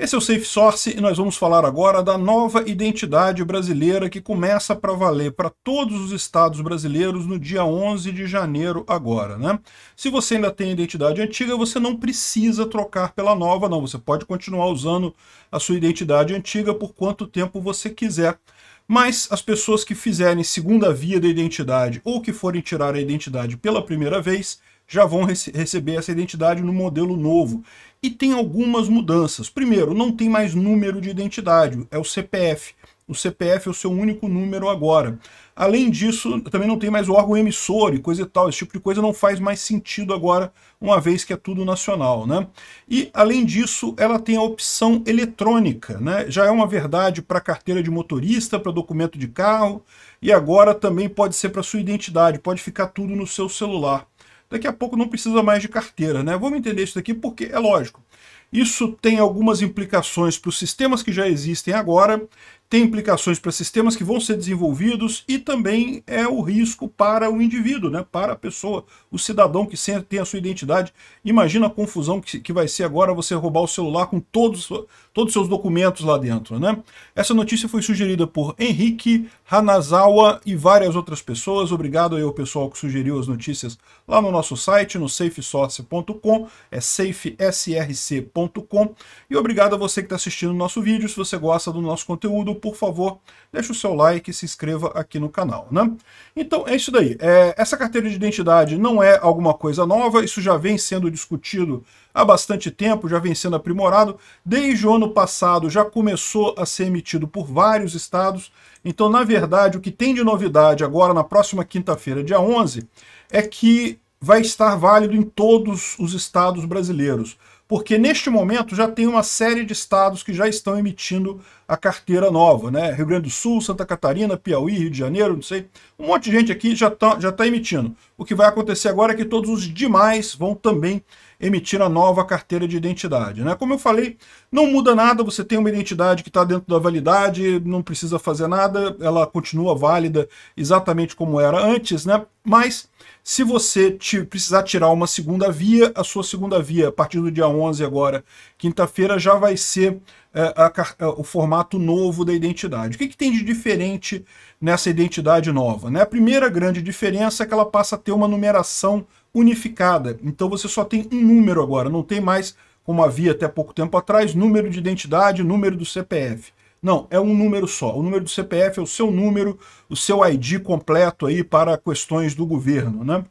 Esse é o Safe Source e nós vamos falar agora da nova identidade brasileira que começa para valer para todos os estados brasileiros no dia 11 de janeiro agora, né? Se você ainda tem a identidade antiga, você não precisa trocar pela nova, não. Você pode continuar usando a sua identidade antiga por quanto tempo você quiser. Mas as pessoas que fizerem segunda via da identidade ou que forem tirar a identidade pela primeira vez já vão rece receber essa identidade no modelo novo. E tem algumas mudanças. Primeiro, não tem mais número de identidade, é o CPF. O CPF é o seu único número agora. Além disso, também não tem mais o órgão emissor e coisa e tal. Esse tipo de coisa não faz mais sentido agora, uma vez que é tudo nacional, né? E, além disso, ela tem a opção eletrônica, né? Já é uma verdade para carteira de motorista, para documento de carro, e agora também pode ser para sua identidade, pode ficar tudo no seu celular daqui a pouco não precisa mais de carteira, né? Vamos entender isso daqui porque é lógico. Isso tem algumas implicações para os sistemas que já existem agora tem implicações para sistemas que vão ser desenvolvidos e também é o risco para o indivíduo, né? para a pessoa, o cidadão que tem a sua identidade. Imagina a confusão que, vai ser agora você roubar o celular com todos, todos os seus documentos lá dentro. Né? Essa notícia foi sugerida por Henrique Hanazawa e várias outras pessoas. Obrigado aí ao pessoal que sugeriu as notícias lá no nosso site, no safesource.com, é safesrc.com. E obrigado a você que está assistindo o nosso vídeo. Se você gosta do nosso conteúdo, por favor, deixe o seu like e se inscreva aqui no canal, né? Então é isso daí. É, essa carteira de identidade não é alguma coisa nova, isso já vem sendo discutido há bastante tempo, já vem sendo aprimorado. Desde o ano passado já começou a ser emitido por vários estados. Então, na verdade, o que tem de novidade agora, na próxima quinta-feira, dia 11, é que vai estar válido em todos os estados brasileiros porque neste momento já tem uma série de estados que já estão emitindo a carteira nova, né? Rio Grande do Sul, Santa Catarina, Piauí, Rio de Janeiro, não sei. Um monte de gente aqui já está já tá emitindo. O que vai acontecer agora é que todos os demais vão também emitir a nova carteira de identidade. Né? Como eu falei, não muda nada, você tem uma identidade que está dentro da validade, não precisa fazer nada, ela continua válida exatamente como era antes, né? mas se você precisar tirar uma segunda via, a sua segunda via, a partir do dia 11 agora, quinta-feira, já vai ser é, a, a, é, o formato novo da identidade. O que, que tem de diferente nessa identidade nova? Né? A primeira grande diferença é que ela passa a ter uma numeração unificada. Então você só tem um número agora, não tem mais, como havia até pouco tempo atrás, número de identidade, número do CPF. Não, é um número só. O número do CPF é o seu número, o seu ID completo aí para questões do governo, né?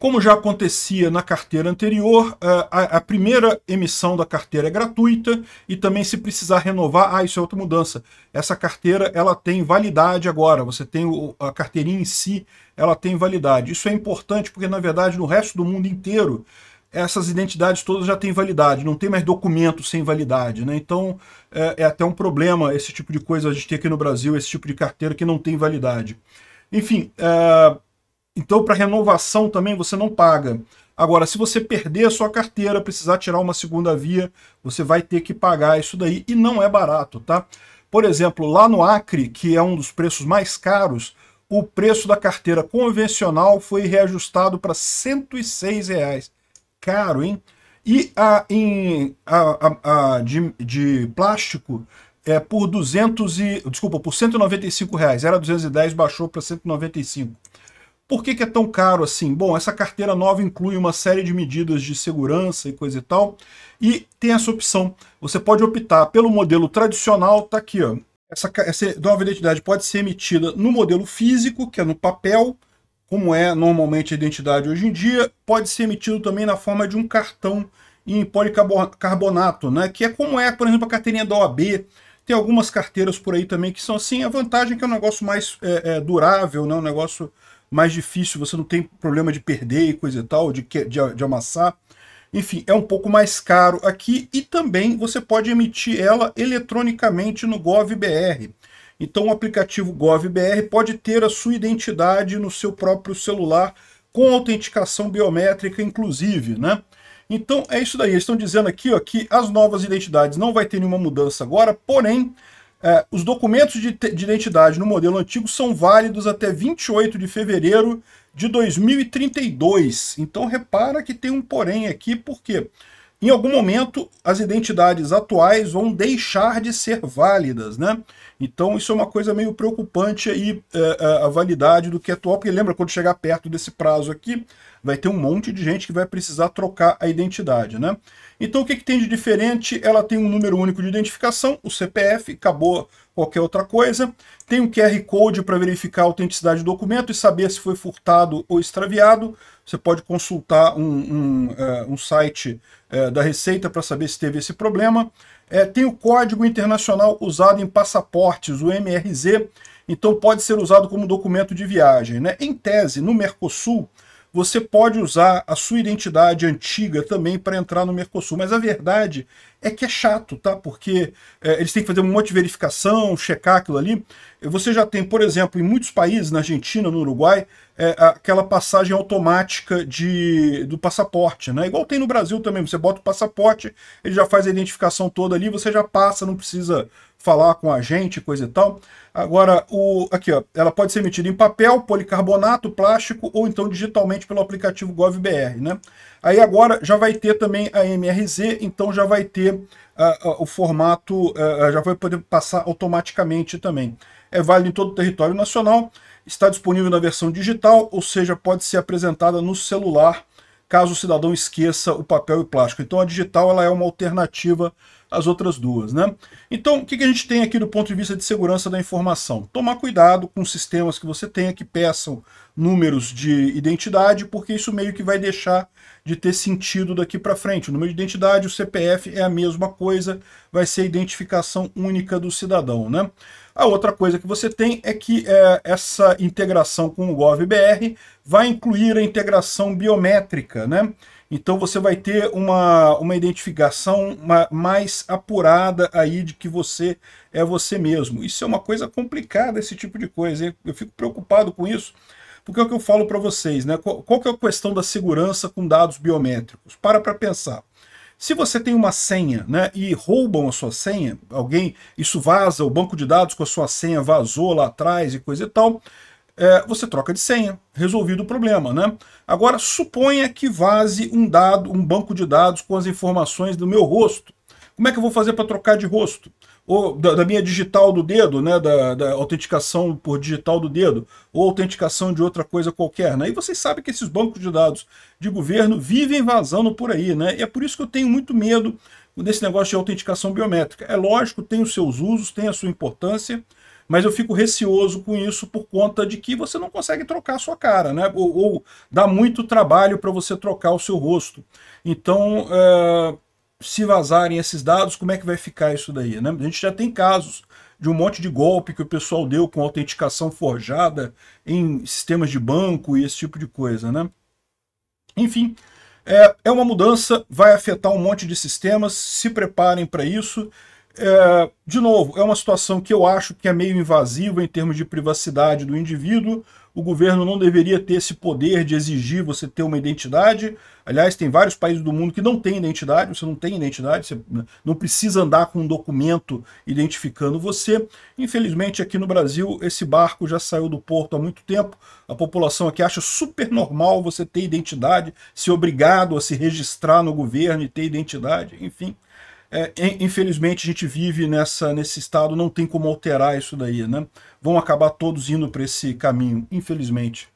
Como já acontecia na carteira anterior, eh, a, primeira emissão da carteira é gratuita e também se precisar renovar, ah, isso é outra mudança. Essa carteira ela tem validade agora, você tem a carteirinha em si, ela tem validade. Isso é importante porque, na verdade, no resto do mundo inteiro, essas identidades todas já têm validade, não tem mais documento sem validade, né? Então é, é até um problema esse tipo de coisa a gente tem aqui no Brasil, esse tipo de carteira que não tem validade. Enfim, eh, então, para renovação também você não paga. Agora, se você perder a sua carteira, precisar tirar uma segunda via, você vai ter que pagar isso daí e não é barato, tá? Por exemplo, lá no Acre, que é um dos preços mais caros, o preço da carteira convencional foi reajustado para R$ 106. Reais. Caro, hein? E a, em, a, a, a de, de plástico é por 200 e, desculpa, por 195 reais. Era 210, baixou para 195. Por que, que, é tão caro assim? Bom, essa carteira nova inclui uma série de medidas de segurança e coisa e tal, e tem essa opção. Você pode optar pelo modelo tradicional, tá aqui, ó. Essa, essa nova identidade pode ser emitida no modelo físico, que é no papel, como é normalmente a identidade hoje em dia, pode ser emitido também na forma de um cartão em policarbonato, né? Que é como é, por exemplo, a carteirinha da OAB, tem algumas carteiras por aí também que são assim. A vantagem é que é um negócio mais é, é, durável, né? um negócio mais difícil, você não tem problema de perder e coisa e tal, de, de, de amassar. Enfim, é um pouco mais caro aqui e também você pode emitir ela eletronicamente no GovBR. Então o aplicativo GovBR pode ter a sua identidade no seu próprio celular com autenticação biométrica, inclusive, né? Então é isso daí. Eles estão dizendo aqui ó, que as novas identidades não vai ter nenhuma mudança agora, porém é, os documentos de, de, identidade no modelo antigo são válidos até 28 de fevereiro de 2032. Então repara que tem um porém aqui, porque em algum momento as identidades atuais vão deixar de ser válidas, né? Então isso é uma coisa meio preocupante aí, é, é a validade do que é atual, porque lembra quando chegar perto desse prazo aqui, vai ter um monte de gente que vai precisar trocar a identidade, né? Então o que, que tem de diferente? Ela tem um número único de identificação, o CPF, acabou qualquer outra coisa. Tem um QR Code para verificar a autenticidade do documento e saber se foi furtado ou extraviado. Você pode consultar um, um, uh, um site uh, da Receita para saber se teve esse problema. É, tem o código internacional usado em passaportes, o MRZ, então pode ser usado como documento de viagem. Né? Em tese, no Mercosul, você pode usar a sua identidade antiga também para entrar no Mercosul. Mas a verdade é que é chato, tá? Porque é, eles têm que fazer um monte de verificação, checar aquilo ali. Você já tem, por exemplo, em muitos países, na Argentina, no Uruguai, é, aquela passagem automática de, do passaporte, né? Igual tem no Brasil também, você bota o passaporte, ele já faz a identificação toda ali, você já passa, não precisa falar com a gente, coisa e tal. Agora, o, aqui, ó, ela pode ser emitida em papel, policarbonato, plástico ou então digitalmente pelo aplicativo GovBR, né? Aí agora já vai ter também a MRZ, então já vai ter uh, uh, o formato, uh, já vai poder passar automaticamente também. É válido em todo o território nacional, está disponível na versão digital, ou seja, pode ser apresentada no celular caso o cidadão esqueça o papel e o plástico. Então a digital ela é uma alternativa às outras duas. Né? Então o que, a gente tem aqui do ponto de vista de segurança da informação? Tomar cuidado com sistemas que você tenha que peçam números de identidade, porque isso meio que vai deixar de ter sentido daqui para frente. O número de identidade, o CPF é a mesma coisa, vai ser a identificação única do cidadão. Né? A outra coisa que você tem é que é, essa integração com o GovBR vai incluir a integração biométrica, né? Então você vai ter uma, uma identificação uma, mais apurada aí de que você é você mesmo. Isso é uma coisa complicada, esse tipo de coisa. Eu fico preocupado com isso, porque é o que eu falo para vocês, né? Qual, qual que é a questão da segurança com dados biométricos? Para para pensar. Se você tem uma senha né, e roubam a sua senha, alguém, isso vaza, o banco de dados com a sua senha vazou lá atrás e coisa e tal, é, você troca de senha, resolvido o problema. Né? Agora, suponha que vaze um dado, um banco de dados com as informações do meu rosto. Como é que eu vou fazer para trocar de rosto? ou da, da, minha digital do dedo, né, da, da, autenticação por digital do dedo, ou autenticação de outra coisa qualquer. Né? E vocês sabem que esses bancos de dados de governo vivem vazando por aí, né? E é por isso que eu tenho muito medo desse negócio de autenticação biométrica. É lógico, tem os seus usos, tem a sua importância, mas eu fico receoso com isso por conta de que você não consegue trocar a sua cara, né? Ou, ou dá muito trabalho para você trocar o seu rosto. Então, eh, se vazarem esses dados, como é que vai ficar isso daí? Né? A gente já tem casos de um monte de golpe que o pessoal deu com autenticação forjada em sistemas de banco e esse tipo de coisa, né? Enfim, é, é uma mudança, vai afetar um monte de sistemas, se preparem para isso. É, de novo, é uma situação que eu acho que é meio invasiva em termos de privacidade do indivíduo. O governo não deveria ter esse poder de exigir você ter uma identidade. Aliás, tem vários países do mundo que não têm identidade, você não tem identidade, você não precisa andar com um documento identificando você. Infelizmente, aqui no Brasil, esse barco já saiu do porto há muito tempo. A população aqui acha super normal você ter identidade, ser obrigado a se registrar no governo e ter identidade, enfim. É, infelizmente, a gente vive nessa, nesse estado, não tem como alterar isso daí, né? Vão acabar todos indo para esse caminho, infelizmente.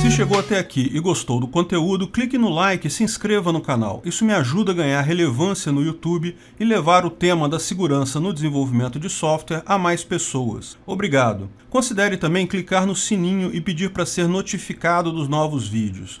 Se chegou até aqui e gostou do conteúdo, clique no like e se inscreva no canal. Isso me ajuda a ganhar relevância no YouTube e levar o tema da segurança no desenvolvimento de software a mais pessoas. Obrigado. Considere também clicar no sininho e pedir para ser notificado dos novos vídeos.